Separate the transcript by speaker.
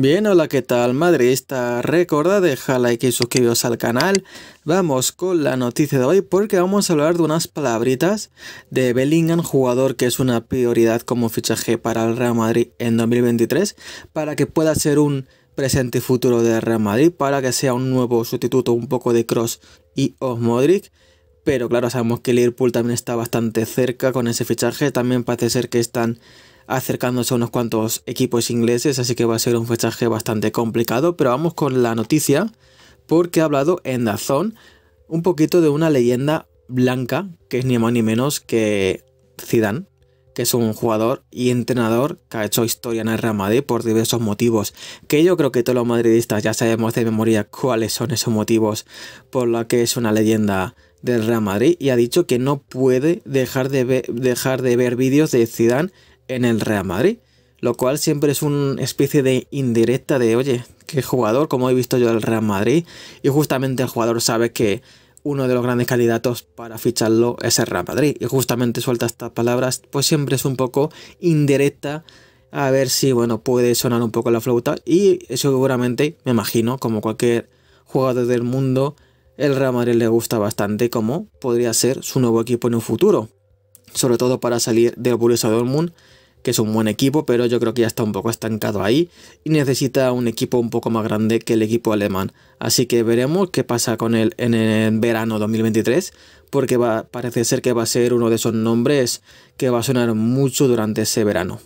Speaker 1: Bien, hola, ¿qué tal? Madridista, recuerda dejar like y suscribiros al canal. Vamos con la noticia de hoy porque vamos a hablar de unas palabritas de Bellingham, jugador que es una prioridad como fichaje para el Real Madrid en 2023, para que pueda ser un presente y futuro de Real Madrid, para que sea un nuevo sustituto un poco de Cross y Osmodric. Pero claro, sabemos que Liverpool también está bastante cerca con ese fichaje, también parece ser que están acercándose a unos cuantos equipos ingleses, así que va a ser un fichaje bastante complicado. Pero vamos con la noticia, porque ha hablado en Dazón un poquito de una leyenda blanca, que es ni más ni menos que Zidane que es un jugador y entrenador que ha hecho historia en el Real Madrid por diversos motivos, que yo creo que todos los madridistas ya sabemos de memoria cuáles son esos motivos por los que es una leyenda del Real Madrid y ha dicho que no puede dejar de dejar de ver vídeos de Zidane en el Real Madrid. Lo cual siempre es una especie de indirecta de, oye, qué jugador, como he visto yo del Real Madrid. Y justamente el jugador sabe que uno de los grandes candidatos para ficharlo es el Real Madrid. Y justamente suelta estas palabras, pues siempre es un poco indirecta. A ver si, bueno, puede sonar un poco la flauta. Y seguramente, me imagino, como cualquier jugador del mundo, el Real Madrid le gusta bastante como podría ser su nuevo equipo en un futuro. Sobre todo para salir del del Dortmund que es un buen equipo, pero yo creo que ya está un poco estancado ahí y necesita un equipo un poco más grande que el equipo alemán. Así que veremos qué pasa con él en el verano 2023, porque parece ser que va a ser uno de esos nombres que va a sonar mucho durante ese verano.